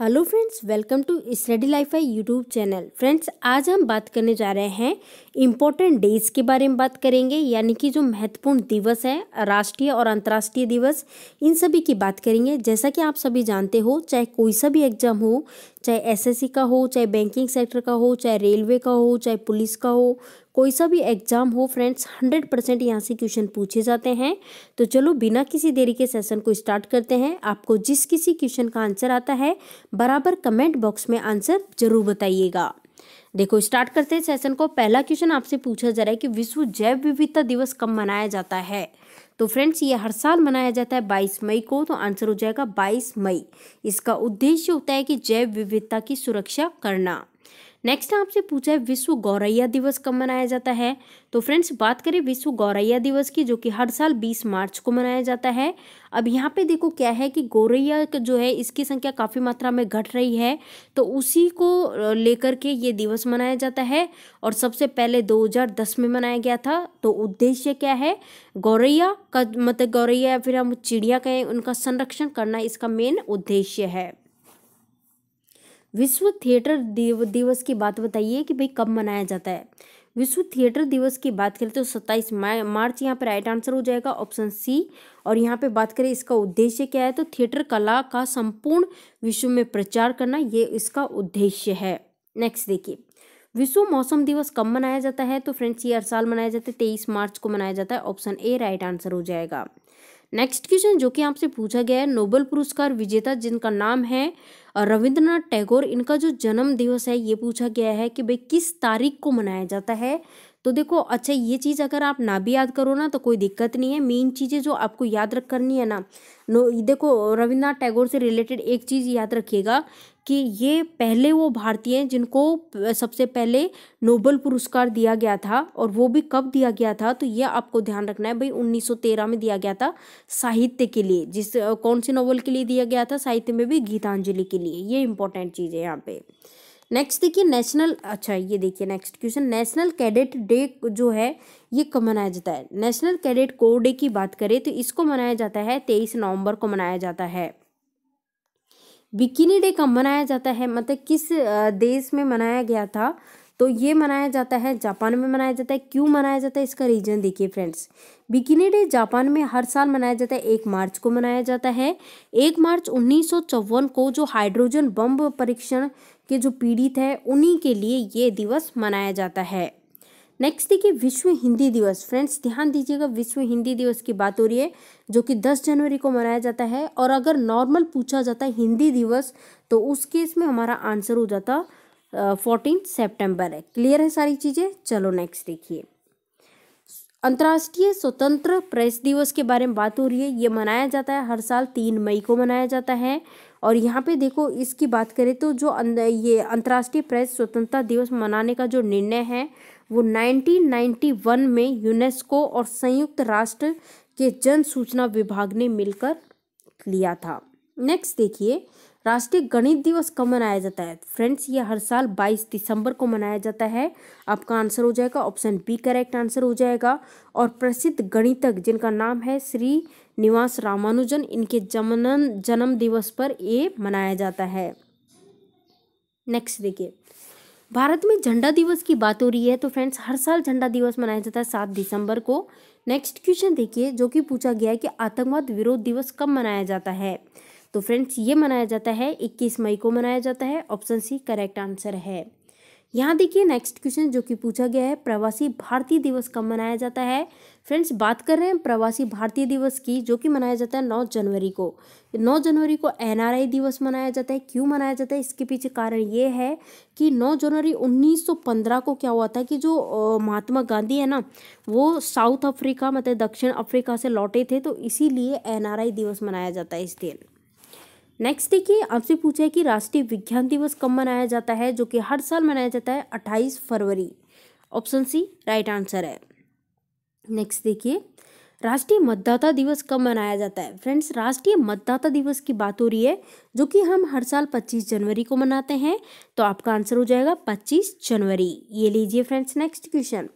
hello friends welcome to study life I YouTube channel friends आज हम बात करने जा रहे हैं इम्पोर्टेंट डेज के बारे में बात करेंगे यानी कि जो महत्वपूर्ण दिवस है राष्ट्रीय और अंतर्राष्ट्रीय दिवस इन सभी की बात करेंगे जैसा कि आप सभी जानते हो चाहे कोई सा भी एग्जाम हो चाहे एसएससी का हो चाहे बैंकिंग सेक्टर का हो चाहे रेलवे का हो चाहे पुलिस का हो कोई सा भी एग्ज़ाम हो फ्रेंड्स हंड्रेड परसेंट यहाँ से क्वेश्चन पूछे जाते हैं तो चलो बिना किसी देरी के सेशन को स्टार्ट करते हैं आपको जिस किसी क्वेश्चन का आंसर आता है बराबर कमेंट बॉक्स में आंसर जरूर बताइएगा देखो स्टार्ट करते हैं सेशन को पहला क्वेश्चन आपसे पूछा जा रहा है कि विश्व जैव विविधता दिवस कब मनाया जाता है तो फ्रेंड्स ये हर साल मनाया जाता है बाईस मई को तो आंसर हो जाएगा बाईस मई इसका उद्देश्य होता है कि जैव विविधता की सुरक्षा करना नेक्स्ट आपसे पूछा है विश्व गौरैया दिवस कब मनाया जाता है तो फ्रेंड्स बात करें विश्व गौरैया दिवस की जो कि हर साल 20 मार्च को मनाया जाता है अब यहाँ पे देखो क्या है कि गौरैया जो है इसकी संख्या काफ़ी मात्रा में घट रही है तो उसी को लेकर के ये दिवस मनाया जाता है और सबसे पहले 2010 में मनाया गया था तो उद्देश्य क्या है गौरैया का मतलब गौरैया या फिर हम चिड़िया कहें उनका संरक्षण करना इसका मेन उद्देश्य है विश्व थिएटर दिव, दिवस की बात बताइए कि भाई कब मनाया जाता है विश्व थिएटर दिवस की बात करें तो 27 मार्च यहाँ पर राइट आंसर हो जाएगा ऑप्शन सी और यहाँ पे बात करें इसका उद्देश्य क्या है तो थिएटर कला का संपूर्ण विश्व में प्रचार करना ये इसका उद्देश्य है नेक्स्ट देखिए विश्व मौसम दिवस कब मनाया जाता है तो फ्रेंड्स ये हर साल मनाया जाता है तेईस मार्च को मनाया जाता है ऑप्शन ए राइट आंसर हो जाएगा नेक्स्ट क्वेश्चन जो कि आपसे पूछा गया है नोबल पुरस्कार विजेता जिनका नाम है रविंद्रनाथ टैगोर इनका जो जन्म दिवस है ये पूछा गया है कि भाई किस तारीख को मनाया जाता है तो देखो अच्छा ये चीज़ अगर आप ना भी याद करो ना तो कोई दिक्कत नहीं है मेन चीज़ें जो आपको याद रख करनी है ना नो देखो रविंद्रनाथ टैगोर से रिलेटेड एक चीज़ याद रखिएगा कि ये पहले वो भारतीय हैं जिनको सबसे पहले नोबल पुरस्कार दिया गया था और वो भी कब दिया गया था तो ये आपको ध्यान रखना है भाई 1913 में दिया गया था साहित्य के लिए जिस कौन से नोबल के लिए दिया गया था साहित्य में भी गीतांजलि के लिए ये इंपॉर्टेंट चीज़ है यहाँ पे नेक्स्ट देखिए नेशनल अच्छा ये देखिए next question national cadet day जो है ये कब मनाया जाता है नेशनल कैडेट कोर डे की बात करें तो इसको मनाया जाता है तेईस नवंबर को मनाया जाता है बिकिनी डे कब मनाया जाता है मतलब किस देश में मनाया गया था तो ये मनाया जाता है जापान में मनाया जाता है क्यों मनाया जाता है इसका रीजन देखिए फ्रेंड्स बिकिनी डे जापान में हर साल मनाया जाता है एक मार्च को मनाया जाता है एक मार्च उन्नीस को जो हाइड्रोजन बम परीक्षण के जो पीड़ित है उन्हीं के लिए ये दिवस मनाया जाता है नेक्स्ट देखिए विश्व हिंदी दिवस फ्रेंड्स ध्यान दीजिएगा विश्व हिंदी दिवस की बात हो रही है जो कि 10 जनवरी को मनाया जाता है और अगर नॉर्मल पूछा जाता है हिंदी दिवस तो उस केस में हमारा आंसर हो जाता फोर्टीन सेप्टेम्बर है क्लियर है सारी चीज़ें चलो नेक्स्ट देखिए अंतर्राष्ट्रीय स्वतंत्र प्रेस दिवस के बारे में बात हो रही है ये मनाया जाता है हर साल तीन मई को मनाया जाता है और यहाँ पे देखो इसकी बात करें तो जो ये अंतर्राष्ट्रीय प्रेस स्वतंत्रता दिवस मनाने का जो निर्णय है वो 1991 में यूनेस्को और संयुक्त राष्ट्र के जन सूचना विभाग ने मिलकर लिया था नेक्स्ट देखिए राष्ट्रीय गणित दिवस कब मनाया जाता है फ्रेंड्स ये हर साल 22 दिसंबर को मनाया जाता है आपका आंसर हो जाएगा ऑप्शन बी करेक्ट आंसर हो जाएगा और प्रसिद्ध गणितज्ञ जिनका नाम है श्री निवास रामानुजन इनके जमनन जन्म दिवस पर ये मनाया जाता है नेक्स्ट देखिए भारत में झंडा दिवस की बात हो रही है तो फ्रेंड्स हर साल झंडा दिवस मनाया जाता है सात दिसंबर को नेक्स्ट क्वेश्चन देखिए जो कि पूछा गया है कि आतंकवाद विरोध दिवस कब मनाया जाता है तो फ्रेंड्स ये मनाया जाता है 21 मई को मनाया जाता है ऑप्शन सी करेक्ट आंसर है यहाँ देखिए नेक्स्ट क्वेश्चन जो कि पूछा गया है प्रवासी भारतीय दिवस कब मनाया जाता है फ्रेंड्स बात कर रहे हैं प्रवासी भारतीय दिवस की जो कि मनाया जाता है नौ जनवरी को नौ जनवरी को एनआरआई दिवस मनाया जाता है क्यों मनाया जाता है इसके पीछे कारण ये है कि नौ जनवरी 1915 को क्या हुआ था कि जो महात्मा गांधी है ना वो साउथ अफ्रीका मतलब दक्षिण अफ्रीका से लौटे थे तो इसीलिए एन दिवस मनाया जाता है इस दिन नेक्स्ट देखिए आपसे पूछा है कि राष्ट्रीय विज्ञान दिवस कब मनाया जाता है जो कि हर साल मनाया जाता है अट्ठाईस फरवरी ऑप्शन सी राइट आंसर है नेक्स्ट देखिए राष्ट्रीय मतदाता दिवस कब मनाया जाता है फ्रेंड्स राष्ट्रीय मतदाता दिवस की बात हो रही है जो कि हम हर साल 25 जनवरी को मनाते हैं तो आपका आंसर हो जाएगा 25 जनवरी ये लीजिए फ्रेंड्स नेक्स्ट क्वेश्चन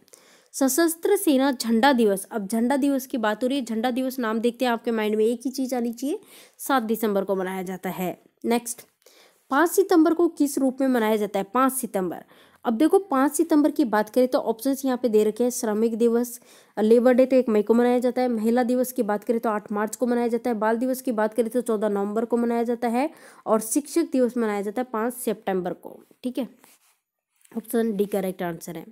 सशस्त्र सेना झंडा दिवस अब झंडा दिवस की बात हो रही है झंडा दिवस नाम देखते हैं आपके माइंड में एक ही चीज़ आनी चाहिए सात दिसंबर को मनाया जाता है नेक्स्ट पाँच सितंबर को किस रूप में मनाया जाता है पाँच सितंबर अब देखो पाँच सितंबर की बात करें तो ऑप्शन यहाँ पे दे रखे हैं श्रमिक दिवस लेबर डे तो एक मई को मनाया जाता है महिला दिवस की बात करें तो आठ मार्च को मनाया जाता है बाल दिवस की बात करें तो चौदह नवंबर को मनाया जाता है और शिक्षक दिवस मनाया जाता है पाँच सेप्टेम्बर को ठीक है ऑप्शन डी करेक्ट आंसर है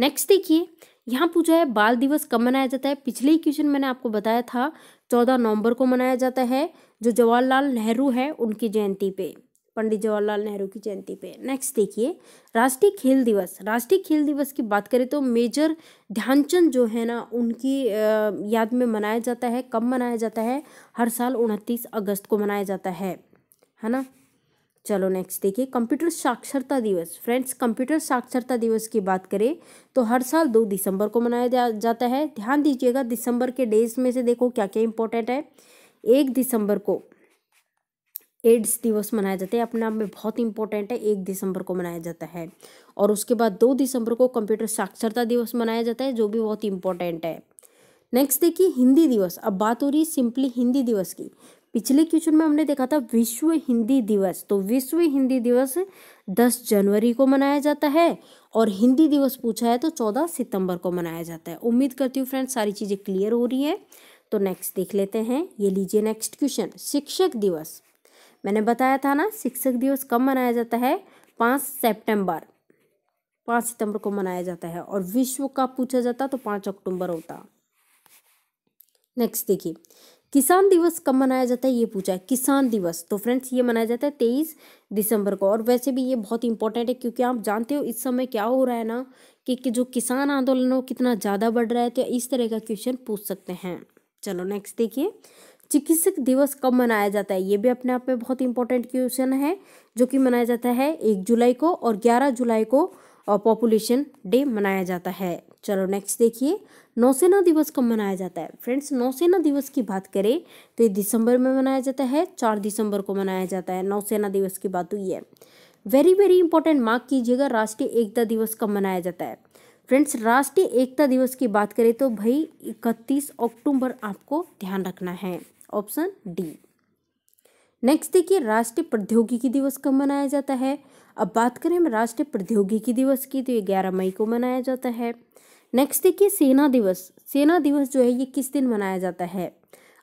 नेक्स्ट देखिए यहाँ पूछा है बाल दिवस कब मनाया जाता है पिछले ही क्वेश्चन मैंने आपको बताया था चौदह नवंबर को मनाया जाता है जो जवाहरलाल नेहरू है उनकी जयंती पे पंडित जवाहरलाल नेहरू की जयंती पे नेक्स्ट देखिए राष्ट्रीय खेल दिवस राष्ट्रीय खेल दिवस की बात करें तो मेजर ध्यानचंद जो है ना उनकी याद में मनाया जाता है कब मनाया जाता है हर साल उनतीस अगस्त को मनाया जाता है है ना चलो नेक्स्ट देखिए कंप्यूटर साक्षरता दिवस फ्रेंड्स कंप्यूटर साक्षरता दिवस की बात करें तो हर साल दो दिसंबर को मनाया जा, जाता है ध्यान दीजिएगा दिसंबर के डेज में से देखो क्या क्या इंपॉर्टेंट है एक दिसंबर को एड्स दिवस मनाया जाता है अपने आप में बहुत इंपॉर्टेंट है एक दिसंबर को मनाया जाता है और उसके बाद दो दिसंबर को कंप्यूटर साक्षरता दिवस मनाया जाता है जो भी बहुत इंपॉर्टेंट है नेक्स्ट देखिए हिंदी दिवस अब बात हो रही है सिंपली हिंदी दिवस की पिछले क्वेश्चन में हमने देखा था विश्व हिंदी दिवस तो विश्व हिंदी दिवस दस जनवरी को मनाया जाता है और हिंदी दिवस पूछा है तो चौदह सितंबर को मनाया जाता है उम्मीद करती हूँ फ्रेंड्स सारी चीज़ें क्लियर हो रही है तो नेक्स्ट देख लेते हैं ये लीजिए नेक्स्ट क्वेश्चन शिक्षक दिवस मैंने बताया था ना शिक्षक दिवस कब मनाया जाता है पाँच सेप्टेम्बर पाँच सितंबर को मनाया जाता है और विश्व कब पूछा जाता तो पाँच अक्टूबर होता नेक्स्ट देखिए किसान दिवस कब मनाया जाता है ये पूछा है किसान दिवस तो फ्रेंड्स ये मनाया जाता है तेईस दिसंबर को और वैसे भी ये बहुत इंपॉर्टेंट है क्योंकि आप जानते हो इस समय क्या हो रहा है ना कि, कि जो किसान आंदोलन हो कितना ज़्यादा बढ़ रहा है तो इस तरह का क्वेश्चन पूछ सकते हैं चलो नेक्स्ट देखिए चिकित्सक दिवस कब मनाया जाता है ये भी अपने आप में बहुत इंपॉर्टेंट क्वेश्चन है जो कि मनाया जाता है एक जुलाई को और ग्यारह जुलाई को पॉपुलेशन डे मनाया जाता है चलो नेक्स्ट देखिए नौसेना दिवस कब मनाया जाता है फ्रेंड्स नौसेना दिवस की बात करें तो ये दिसंबर में मनाया जाता है चार दिसंबर को मनाया जाता है नौसेना दिवस की बात हुई तो है वेरी वेरी इंपॉर्टेंट मार्क कीजिएगा राष्ट्रीय एकता दिवस कब मनाया जाता है फ्रेंड्स राष्ट्रीय एकता दिवस की बात करें तो भाई इकतीस अक्टूबर आपको ध्यान रखना है ऑप्शन डी नेक्स्ट देखिए राष्ट्रीय प्रौद्योगिकी दिवस कब मनाया जाता है अब बात करें हम राष्ट्रीय प्रौद्योगिकी दिवस की तो ये ग्यारह मई को मनाया जाता है नेक्स्ट देखिए सेना दिवस सेना दिवस जो है ये किस दिन मनाया जाता है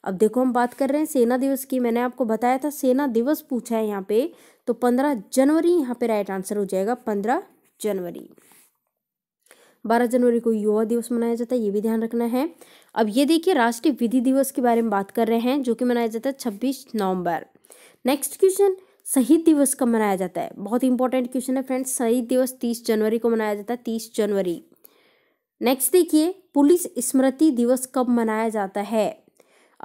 अब देखो हम बात कर रहे हैं सेना दिवस की मैंने आपको बताया था सेना दिवस पूछा है यहाँ पे तो पंद्रह जनवरी यहाँ पे राइट आंसर हो जाएगा पंद्रह जनवरी बारह जनवरी को युवा दिवस मनाया जाता है ये भी ध्यान रखना है अब ये देखिए राष्ट्रीय विधि दिवस के बारे में बात कर रहे हैं जो कि मनाया जाता है छब्बीस नवंबर नेक्स्ट क्वेश्चन शहीद दिवस कब मनाया जाता है बहुत इंपॉर्टेंट क्वेश्चन है फ्रेंड्स शहीद दिवस तीस जनवरी को मनाया जाता है तीस जनवरी नेक्स्ट देखिए पुलिस स्मृति दिवस कब मनाया जाता है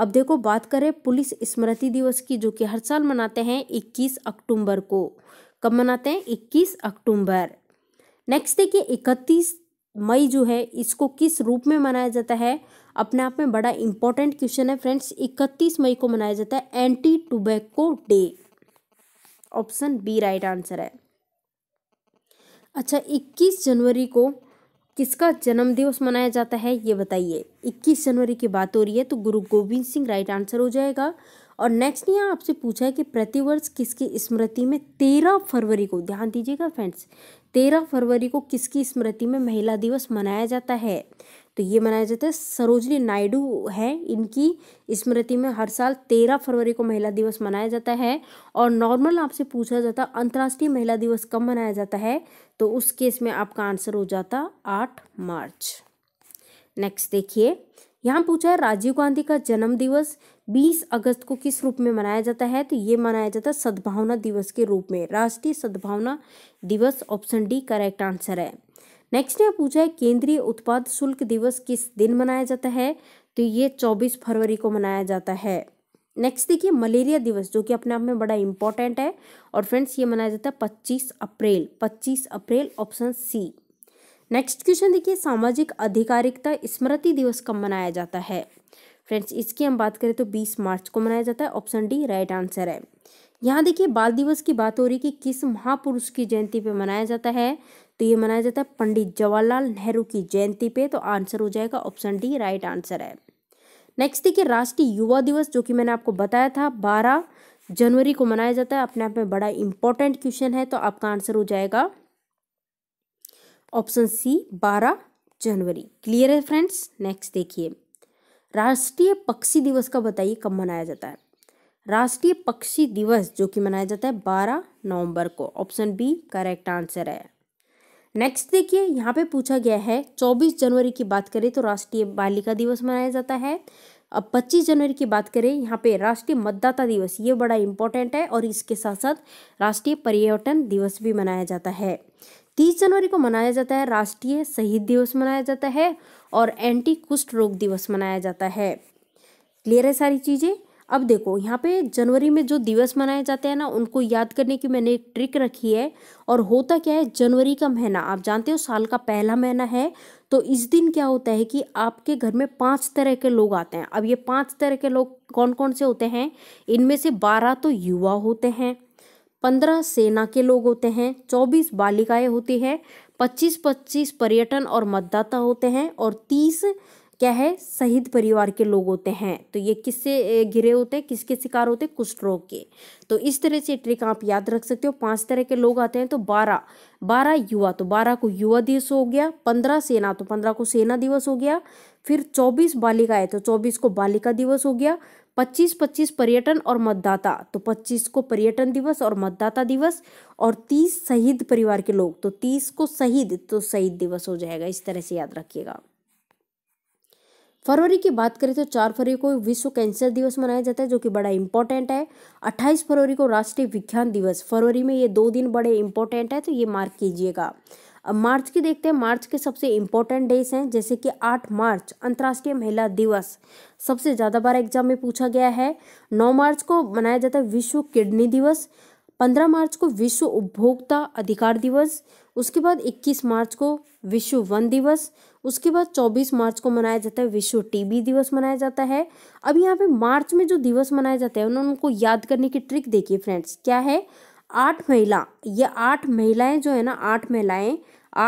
अब देखो बात करें पुलिस स्मृति दिवस की जो कि हर साल मनाते हैं 21 अक्टूबर को कब मनाते हैं 21 अक्टूबर नेक्स्ट देखिए 31 मई जो है इसको किस रूप में मनाया जाता है अपने आप में बड़ा इंपॉर्टेंट क्वेश्चन है फ्रेंड्स 31 मई को मनाया जाता है anti tobacco day option B right answer है अच्छा 21 जनवरी को किसका जन्म दिवस मनाया जाता है ये बताइए 21 जनवरी की बात हो रही है तो गुरु गोविंद सिंह राइट आंसर हो जाएगा और नेक्स्ट यहाँ आपसे पूछा है कि प्रतिवर्ष किसकी स्मृति में तेरह फरवरी को ध्यान दीजिएगा फ्रेंड्स तेरह फरवरी को किसकी स्मृति में महिला दिवस मनाया जाता है तो ये मनाया जाता है सरोजनी नायडू है इनकी स्मृति में हर साल तेरह फरवरी को महिला दिवस मनाया जाता है और नॉर्मल आपसे पूछा जाता है अंतर्राष्ट्रीय महिला दिवस कब मनाया जाता है तो उस केस में आपका आंसर हो जाता आठ मार्च नेक्स्ट देखिए यहाँ पूछा है राजीव गांधी का जन्म दिवस बीस अगस्त को किस रूप में मनाया जाता है तो ये मनाया जाता है सद्भावना दिवस के रूप में राष्ट्रीय सद्भावना दिवस ऑप्शन डी करेक्ट आंसर है नेक्स्ट यहाँ पूछा है केंद्रीय उत्पाद शुल्क दिवस किस दिन मनाया जाता है तो ये चौबीस फरवरी को मनाया जाता है नेक्स्ट देखिए मलेरिया दिवस जो कि अपने आप में बड़ा इंपॉर्टेंट है और फ्रेंड्स ये मनाया जाता है पच्चीस अप्रैल पच्चीस अप्रैल ऑप्शन सी नेक्स्ट क्वेश्चन देखिए सामाजिक आधिकारिकता स्मृति दिवस कब मनाया जाता है फ्रेंड्स इसकी हम बात करें तो बीस मार्च को मनाया जाता है ऑप्शन डी राइट आंसर है यहाँ देखिए बाल दिवस की बात हो रही है कि किस महापुरुष की जयंती पे मनाया जाता है तो ये मनाया जाता है पंडित जवाहरलाल नेहरू की जयंती पे तो आंसर हो जाएगा ऑप्शन डी राइट आंसर है नेक्स्ट देखिए राष्ट्रीय युवा दिवस जो कि मैंने आपको बताया था बारह जनवरी को मनाया जाता है अपने आप में बड़ा इंपॉर्टेंट क्वेश्चन है तो आपका आंसर हो जाएगा ऑप्शन सी बारह जनवरी क्लियर है फ्रेंड्स नेक्स्ट देखिए राष्ट्रीय पक्षी दिवस का बताइए कब मनाया जाता है राष्ट्रीय पक्षी दिवस जो कि मनाया जाता है बारह नवंबर को ऑप्शन बी करेक्ट आंसर है नेक्स्ट देखिए यहाँ पे पूछा गया है 24 जनवरी की बात करें तो राष्ट्रीय बालिका दिवस मनाया जाता है अब 25 जनवरी की बात करें यहाँ पे राष्ट्रीय मतदाता दिवस ये बड़ा इंपॉर्टेंट है और इसके साथ साथ राष्ट्रीय पर्यटन दिवस भी मनाया जाता है तीस जनवरी को मनाया जाता है राष्ट्रीय शहीद दिवस मनाया जाता है और एंटी कुष्ठ रोग दिवस मनाया जाता है क्लियर है सारी चीज़ें अब देखो यहाँ पे जनवरी में जो दिवस मनाए जाते हैं ना उनको याद करने की मैंने एक ट्रिक रखी है और होता क्या है जनवरी का महीना आप जानते हो साल का पहला महीना है तो इस दिन क्या होता है कि आपके घर में पांच तरह के लोग आते हैं अब ये पांच तरह के लोग कौन कौन से होते हैं इनमें से बारह तो युवा होते हैं पंद्रह सेना के लोग होते हैं चौबीस बालिकाएं होती हैं पच्चीस पच्चीस पर्यटन और मतदाता होते हैं और तीस क्या है शहीद परिवार के लोग होते हैं तो ये किससे घिरे होते हैं किसके शिकार होते हैं कुष्ठ रोग के तो इस तरह से ट्रिक आप याद रख सकते हो पांच तरह के लोग आते हैं तो बारह बारह युवा तो बारह को युवा दिवस हो गया पंद्रह सेना तो पंद्रह को सेना दिवस हो गया फिर चौबीस बालिका है तो चौबीस को बालिका दिवस हो गया पच्चीस पच्चीस पर्यटन और मतदाता तो पच्चीस को पर्यटन दिवस और मतदाता दिवस और तीस शहीद परिवार के लोग तो तीस को शहीद तो शहीद दिवस हो जाएगा इस तरह से याद रखिएगा फरवरी की बात करें तो चार फरवरी को विश्व कैंसर दिवस मनाया जाता है जो कि बड़ा इंपॉर्टेंट है अट्ठाईस फरवरी को राष्ट्रीय विज्ञान दिवस फरवरी में ये दो दिन बड़े इंपॉर्टेंट है तो ये मार्क कीजिएगा अब मार्च की देखते हैं मार्च के सबसे इम्पोर्टेंट डेज हैं जैसे कि आठ मार्च अंतर्राष्ट्रीय महिला दिवस सबसे ज़्यादा बार एग्जाम में पूछा गया है नौ मार्च को मनाया जाता है विश्व किडनी दिवस पंद्रह मार्च को विश्व उपभोक्ता अधिकार दिवस उसके बाद इक्कीस मार्च को विश्व वन दिवस उसके बाद 24 मार्च को मनाया जाता है विश्व टीबी दिवस मनाया जाता है अब यहाँ पे मार्च में जो दिवस मनाया जाता है उन्होंने उनको याद करने की ट्रिक देखिए फ्रेंड्स क्या है आठ महिला ये आठ महिलाएं जो है ना आठ महिलाएं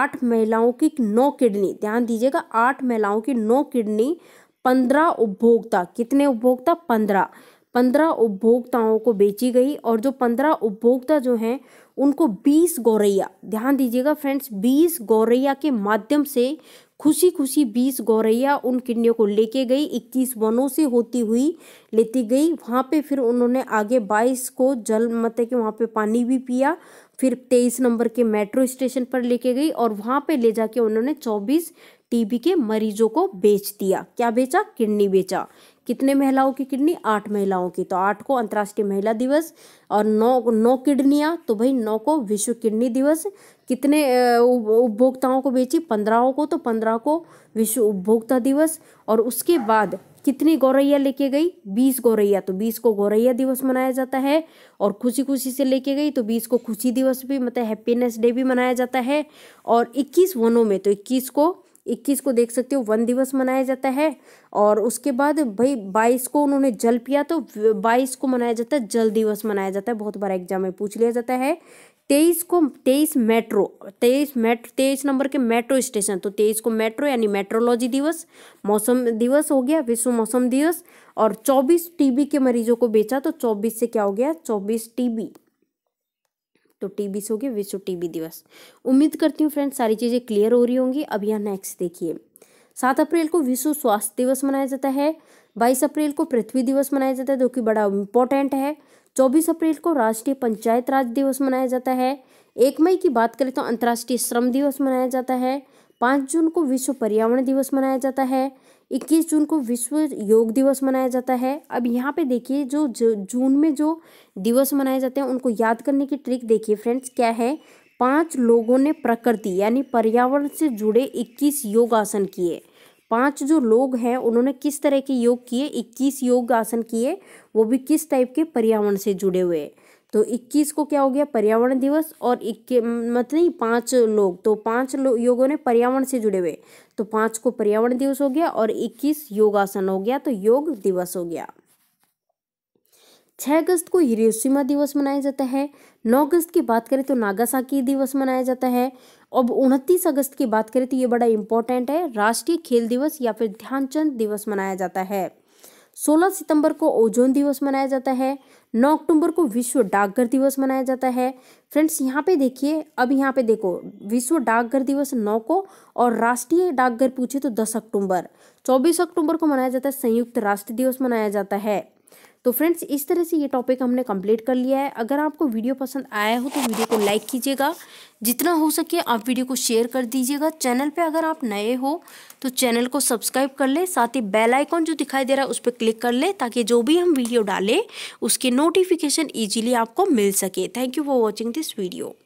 आठ महिलाओं की नौ किडनी ध्यान दीजिएगा आठ महिलाओं की नौ किडनी पंद्रह उपभोक्ता कितने उपभोक्ता पंद्रह पंद्रह उपभोक्ताओं को बेची गई और जो पंद्रह उपभोक्ता जो हैं उनको बीस गौरैया ध्यान दीजिएगा फ्रेंड्स बीस गौरैया के माध्यम से खुशी खुशी बीस गौरैया उन किन्नियों को लेके गई इक्कीस वनों से होती हुई लेती गई वहाँ पे फिर उन्होंने आगे बाईस को जल मत के वहाँ पे पानी भी पिया फिर तेईस नंबर के मेट्रो स्टेशन पर लेके गई और वहाँ पे ले जाके उन्होंने चौबीस टीबी के मरीजों को बेच दिया क्या बेचा किडनी बेचा कितने महिलाओं की किडनी आठ महिलाओं की तो आठ को अंतर्राष्ट्रीय महिला दिवस और नौ नौ किडनियाँ तो भाई नौ को विश्व किडनी दिवस कितने उपभोक्ताओं को बेची पंद्रहों को तो पंद्रह को विश्व उपभोक्ता दिवस और उसके बाद कितनी गौरैया लेके गई बीस गौरैया तो बीस को गौरैया दिवस मनाया जाता है और खुशी खुशी से लेके गई तो बीस को खुशी दिवस भी मतलब हैप्पीनेस डे भी मनाया जाता है और इक्कीस वनों में तो इक्कीस को इक्कीस को देख सकते हो वन दिवस मनाया जाता है और उसके बाद भाई बाईस को उन्होंने जल पिया तो बाईस को मनाया जाता है जल दिवस मनाया जाता है बहुत बार एग्जाम में पूछ लिया जाता है तेईस को तेईस मेट्रो तेईस मेट्रो तेईस नंबर के मेट्रो स्टेशन तो तेईस को मेट्रो यानी मेट्रोलॉजी दिवस मौसम दिवस हो गया विश्व मौसम दिवस और चौबीस टीबी के मरीजों को बेचा तो चौबीस से क्या हो गया चौबीस टीबी तो टीबी से हो गया विश्व टीबी दिवस उम्मीद करती हूँ फ्रेंड्स सारी चीज़ें क्लियर हो रही होंगी अब यहाँ नेक्स्ट देखिए सात अप्रैल को विश्व स्वास्थ्य दिवस मनाया जाता है बाईस अप्रैल को पृथ्वी दिवस मनाया जाता है जो कि बड़ा इंपॉर्टेंट है चौबीस अप्रैल को राष्ट्रीय पंचायत राज दिवस मनाया जाता है एक मई की बात करें तो अंतर्राष्ट्रीय श्रम दिवस मनाया जाता है पाँच जून को विश्व पर्यावरण दिवस मनाया जाता है इक्कीस जून को विश्व योग दिवस मनाया जाता है अब यहाँ पे देखिए जो, जो जून में जो दिवस मनाए जाते हैं उनको याद करने की ट्रिक देखिए फ्रेंड्स क्या है पांच लोगों ने प्रकृति यानी पर्यावरण से जुड़े इक्कीस योग आसन किए पांच जो लोग हैं उन्होंने किस तरह के योग किए इक्कीस योग आसन किए वो भी किस टाइप के पर्यावरण से जुड़े हुए तो 21 को क्या हो गया पर्यावरण दिवस और इक्के मतलब नहीं पाँच लोग तो पाँच लोग योगों ने पर्यावरण से जुड़े हुए तो पाँच को पर्यावरण दिवस हो गया और इक्कीस योगासन हो गया तो योग दिवस हो गया छः अगस्त को हिरोशिमा दिवस मनाया जाता है नौ अगस्त की बात करें तो नागासाकी दिवस मनाया जाता है अब उनतीस अगस्त की बात करें तो ये बड़ा इंपॉर्टेंट है राष्ट्रीय खेल दिवस या फिर ध्यानचंद दिवस मनाया जाता है 16 सितंबर को ओजोन दिवस मनाया जाता है 9 अक्टूबर को विश्व डाकघर दिवस मनाया जाता है फ्रेंड्स यहाँ पे देखिए अब यहाँ पे देखो विश्व डाकघर दिवस 9 को और राष्ट्रीय डाकघर पूछे तो 10 अक्टूबर 24 अक्टूबर को मनाया जाता है संयुक्त राष्ट्र दिवस मनाया जाता है तो फ्रेंड्स इस तरह से ये टॉपिक हमने कंप्लीट कर लिया है अगर आपको वीडियो पसंद आया हो तो वीडियो को लाइक कीजिएगा जितना हो सके आप वीडियो को शेयर कर दीजिएगा चैनल पे अगर आप नए हो तो चैनल को सब्सक्राइब कर ले साथ ही बेल आइकॉन जो दिखाई दे रहा है उस पर क्लिक कर ले ताकि जो भी हम वीडियो डालें उसके नोटिफिकेशन ईजिली आपको मिल सके thank you for watching this video